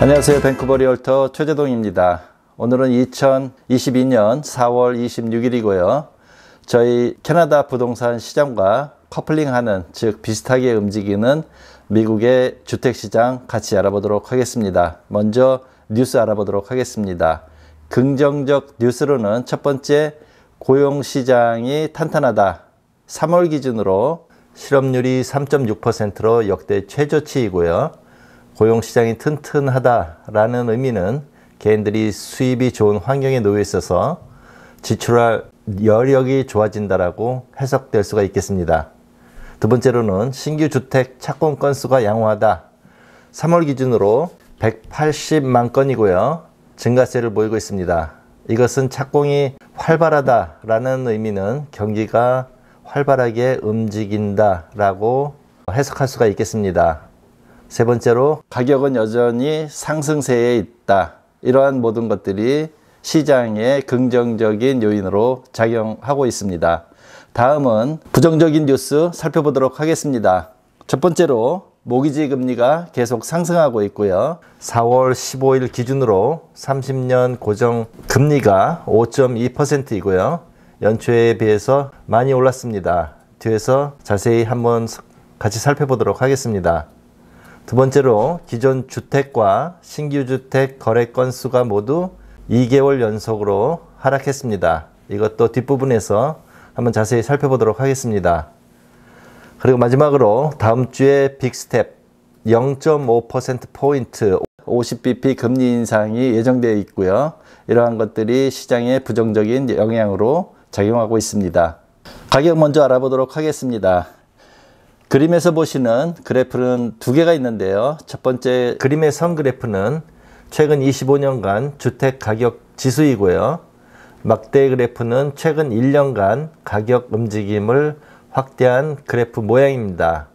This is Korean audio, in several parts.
안녕하세요. 밴쿠버 리얼터 최재동입니다. 오늘은 2022년 4월 26일이고요. 저희 캐나다 부동산 시장과 커플링하는 즉 비슷하게 움직이는 미국의 주택시장 같이 알아보도록 하겠습니다. 먼저 뉴스 알아보도록 하겠습니다. 긍정적 뉴스로는 첫 번째 고용시장이 탄탄하다. 3월 기준으로 실업률이 3.6%로 역대 최저치이고요. 고용시장이 튼튼하다라는 의미는 개인들이 수입이 좋은 환경에 놓여 있어서 지출할 여력이 좋아진다라고 해석될 수가 있겠습니다. 두 번째로는 신규 주택 착공 건수가 양호하다. 3월 기준으로 180만 건이고요. 증가세를 보이고 있습니다. 이것은 착공이 활발하다라는 의미는 경기가 활발하게 움직인다라고 해석할 수가 있겠습니다. 세 번째로 가격은 여전히 상승세에 있다. 이러한 모든 것들이 시장의 긍정적인 요인으로 작용하고 있습니다. 다음은 부정적인 뉴스 살펴보도록 하겠습니다. 첫 번째로 모기지 금리가 계속 상승하고 있고요. 4월 15일 기준으로 30년 고정 금리가 5.2%이고요. 연초에 비해서 많이 올랐습니다. 뒤에서 자세히 한번 같이 살펴보도록 하겠습니다. 두 번째로 기존 주택과 신규 주택 거래 건수가 모두 2개월 연속으로 하락했습니다. 이것도 뒷부분에서 한번 자세히 살펴보도록 하겠습니다. 그리고 마지막으로 다음 주에 빅스텝 0.5%포인트 50bp 금리 인상이 예정되어 있고요. 이러한 것들이 시장에 부정적인 영향으로 작용하고 있습니다. 가격 먼저 알아보도록 하겠습니다. 그림에서 보시는 그래프는 두 개가 있는데요. 첫 번째 그림의 선 그래프는 최근 25년간 주택 가격 지수이고요. 막대 그래프는 최근 1년간 가격 움직임을 확대한 그래프 모양입니다.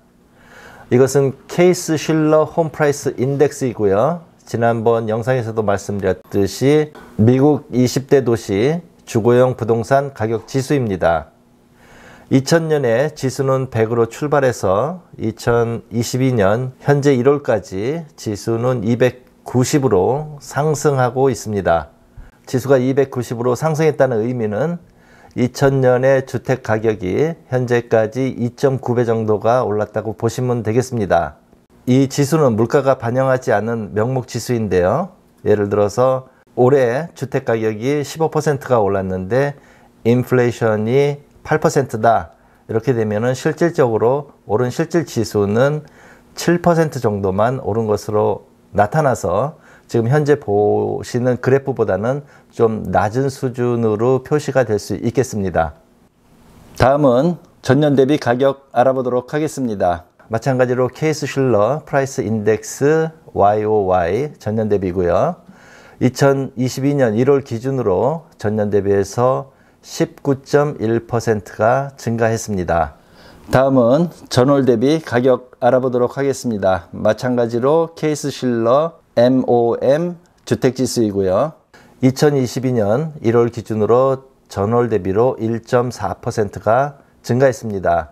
이것은 케이스 실러 홈프라이스 인덱스이고요. 지난번 영상에서도 말씀드렸듯이 미국 20대 도시 주거용 부동산 가격 지수입니다. 2000년에 지수는 100으로 출발해서 2022년 현재 1월까지 지수는 290으로 상승하고 있습니다. 지수가 290으로 상승했다는 의미는 2 0 0 0년의 주택 가격이 현재까지 2.9배 정도가 올랐다고 보시면 되겠습니다. 이 지수는 물가가 반영하지 않은 명목 지수인데요. 예를 들어서 올해 주택 가격이 15%가 올랐는데 인플레이션이 8%다. 이렇게 되면 실질적으로 오른 실질 지수는 7% 정도만 오른 것으로 나타나서 지금 현재 보시는 그래프보다는 좀 낮은 수준으로 표시가 될 수 있겠습니다. 다음은 전년 대비 가격 알아보도록 하겠습니다. 마찬가지로 케이스 슐러 프라이스 인덱스 YOY 전년 대비고요. 2022년 1월 기준으로 전년 대비해서 19.1%가 증가했습니다. 다음은 전월 대비 가격 알아보도록 하겠습니다. 마찬가지로 케이스 실러 MOM 주택지수이고요. 2022년 1월 기준으로 전월 대비로 1.4%가 증가했습니다.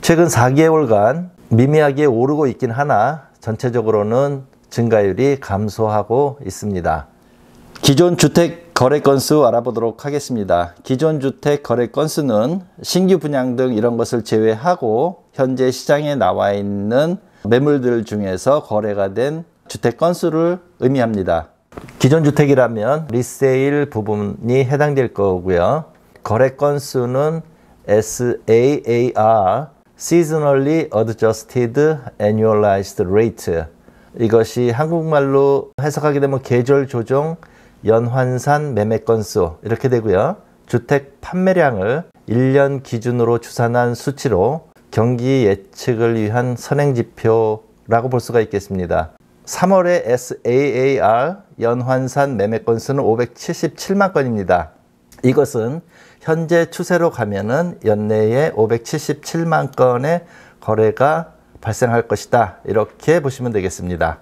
최근 4개월간 미미하게 오르고 있긴 하나 전체적으로는 증가율이 감소하고 있습니다. 기존 주택 거래 건수 알아보도록 하겠습니다. 기존 주택 거래 건수는 신규 분양 등 이런 것을 제외하고 현재 시장에 나와 있는 매물들 중에서 거래가 된 주택 건수를 의미합니다. 기존 주택이라면 리세일 부분이 해당될 거고요. 거래 건수는 SAAR Seasonally Adjusted Annualized Rate 이것이 한국말로 해석하게 되면 계절 조정 연환산 매매 건수 이렇게 되고요. 주택 판매량을 1년 기준으로 추산한 수치로 경기 예측을 위한 선행 지표라고 볼 수가 있겠습니다. 3월에 SAAR 연환산 매매 건수는 577만 건입니다. 이것은 현재 추세로 가면은 연내에 577만 건의 거래가 발생할 것이다. 이렇게 보시면 되겠습니다.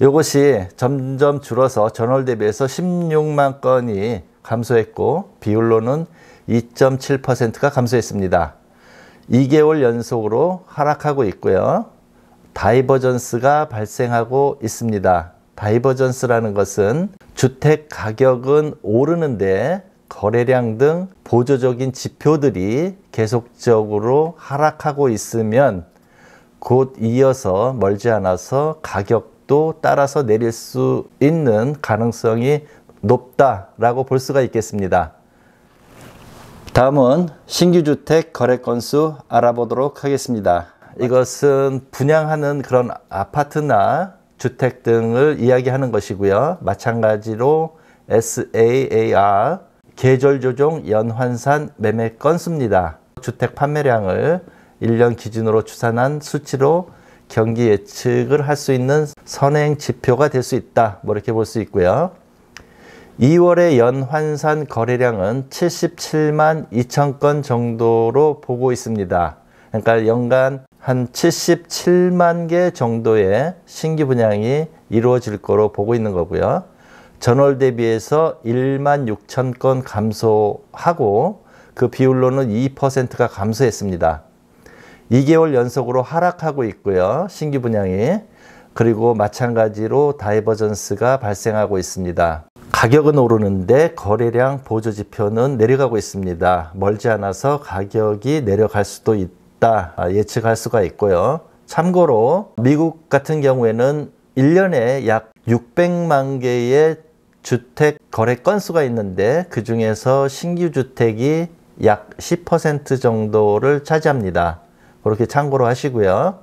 이것이 점점 줄어서 전월 대비해서 16만 건이 감소했고 비율로는 2.7%가 감소했습니다. 2개월 연속으로 하락하고 있고요. 다이버전스가 발생하고 있습니다. 다이버전스라는 것은 주택 가격은 오르는데 거래량 등 보조적인 지표들이 계속적으로 하락하고 있으면 곧 이어서 멀지 않아서 가격도 따라서 내릴 수 있는 가능성이 높다라고 볼 수가 있겠습니다. 다음은 신규 주택 거래 건수 알아보도록 하겠습니다. 이것은 분양하는 그런 아파트나 주택 등을 이야기하는 것이고요. 마찬가지로 SAAR 계절 조정 연환산 매매 건수입니다. 주택 판매량을 1년 기준으로 추산한 수치로 경기 예측을 할 수 있는 선행 지표가 될 수 있다. 뭐 이렇게 볼 수 있고요. 2월의 연환산 거래량은 77만 2천 건 정도로 보고 있습니다. 그러니까 연간 한 77만 개 정도의 신규 분양이 이루어질 거로 보고 있는 거고요. 전월 대비해서 1만 6천 건 감소하고 그 비율로는 2%가 감소했습니다. 2개월 연속으로 하락하고 있고요. 신규 분양이. 그리고 마찬가지로 다이버전스가 발생하고 있습니다. 가격은 오르는데 거래량 보조 지표는 내려가고 있습니다. 멀지 않아서 가격이 내려갈 수도 있다. 있다 아, 예측할 수가 있고요. 참고로 미국 같은 경우에는 1년에 약 600만 개의 주택 거래 건수가 있는데 그 중에서 신규 주택이 약 10% 정도를 차지합니다. 그렇게 참고로 하시고요.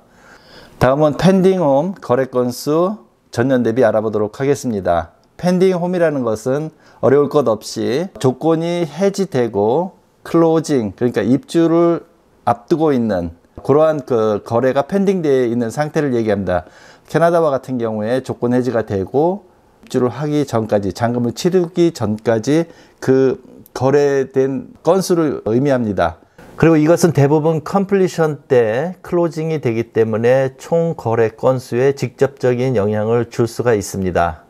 다음은 펜딩홈 거래 건수 전년 대비 알아보도록 하겠습니다. 펜딩홈이라는 것은 어려울 것 없이 조건이 해지되고 클로징 그러니까 입주를 앞두고 있는 그러한 그 거래가 p 딩되어 있는 상태를 얘기합니다. 캐나다와 같은 경우에 조건 해지가 되고 입주를 하기 전까지 잔금을 치르기 전까지 그 거래된 건수를 의미합니다. 그리고 이것은 대부분 컴플리션 때 클로징이 되기 때문에 총 거래 건수에 직접적인 영향을 줄 수가 있습니다.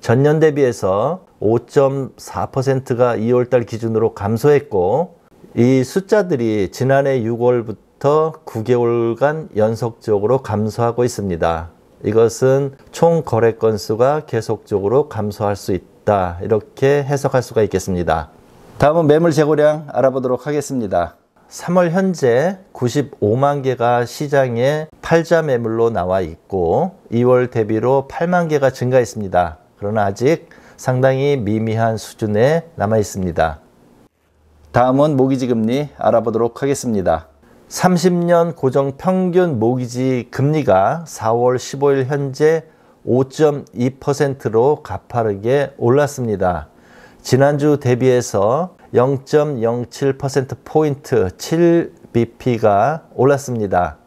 전년 대비해서 5.4%가 2월달 기준으로 감소했고 이 숫자들이 지난해 6월부터 9개월간 연속적으로 감소하고 있습니다. 이것은 총 거래 건수가 계속적으로 감소할 수 있다. 이렇게 해석할 수가 있겠습니다. 다음은 매물 재고량 알아보도록 하겠습니다. 3월 현재 95만 개가 시장에 팔자 매물로 나와 있고 2월 대비로 8만 개가 증가했습니다. 그러나 아직 상당히 미미한 수준에 남아 있습니다. 다음은 모기지 금리 알아보도록 하겠습니다. 30년 고정 평균 모기지 금리가 4월 15일 현재 5.2%로 가파르게 올랐습니다. 지난주 대비해서 0.07%포인트 7BP가 올랐습니다.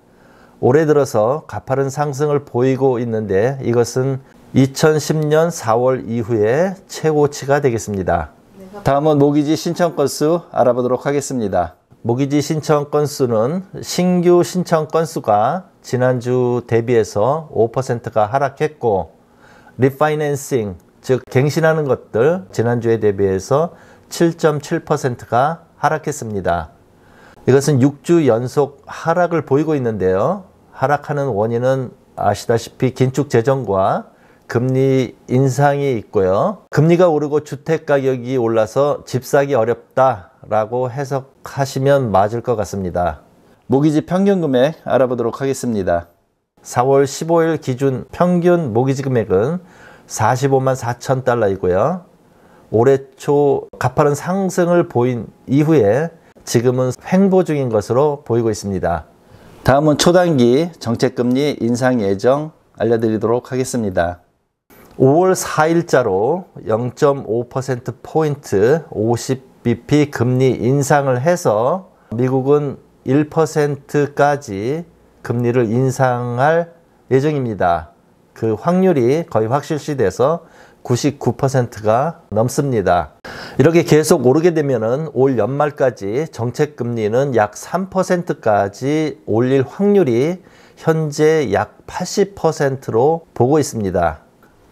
올해 들어서 가파른 상승을 보이고 있는데 이것은 2010년 4월 이후에 최고치가 되겠습니다. 다음은 모기지 신청 건수 알아보도록 하겠습니다. 모기지 신청 건수는 신규 신청 건수가 지난주 대비해서 5%가 하락했고 리파이낸싱 즉 갱신하는 것들 지난주에 대비해서 7.7%가 하락했습니다. 이것은 6주 연속 하락을 보이고 있는데요. 하락하는 원인은 아시다시피 긴축 재정과 금리 인상이 있고요. 금리가 오르고 주택 가격이 올라서 집 사기 어렵다라고 해석하시면 맞을 것 같습니다. 모기지 평균 금액 알아보도록 하겠습니다. 4월 15일 기준 평균 모기지 금액은 45만 4천 달러이고요. 올해 초 가파른 상승을 보인 이후에 지금은 횡보 중인 것으로 보이고 있습니다. 다음은 초단기 정책금리 인상 예정 알려드리도록 하겠습니다. 5월 4일자로 0.5%포인트 50bp 금리 인상을 해서 미국은 1%까지 금리를 인상할 예정입니다. 그 확률이 거의 확실시돼서 99%가 넘습니다. 이렇게 계속 오르게 되면올 연말까지 정책 금리는 약 3%까지 올릴 확률이 현재 약 80%로 보고 있습니다.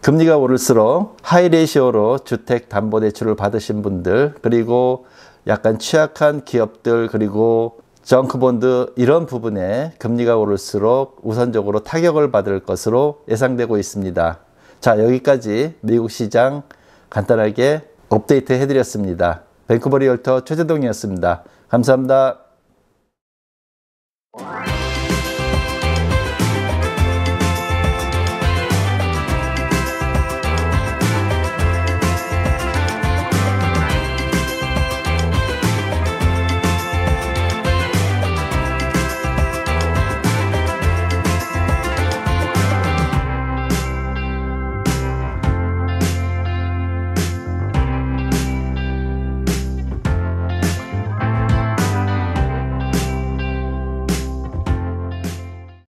금리가 오를수록 하이 레시오로 이 주택 담보 대출을 받으신 분들 그리고 약간 취약한 기업들 그리고 정크본드 이런 부분에 금리가 오를수록 우선적으로 타격을 받을 것으로 예상되고 있습니다. 자 여기까지 미국 시장 간단하게 업데이트 해드렸습니다. 밴쿠버 리얼터 최재동이었습니다. 감사합니다.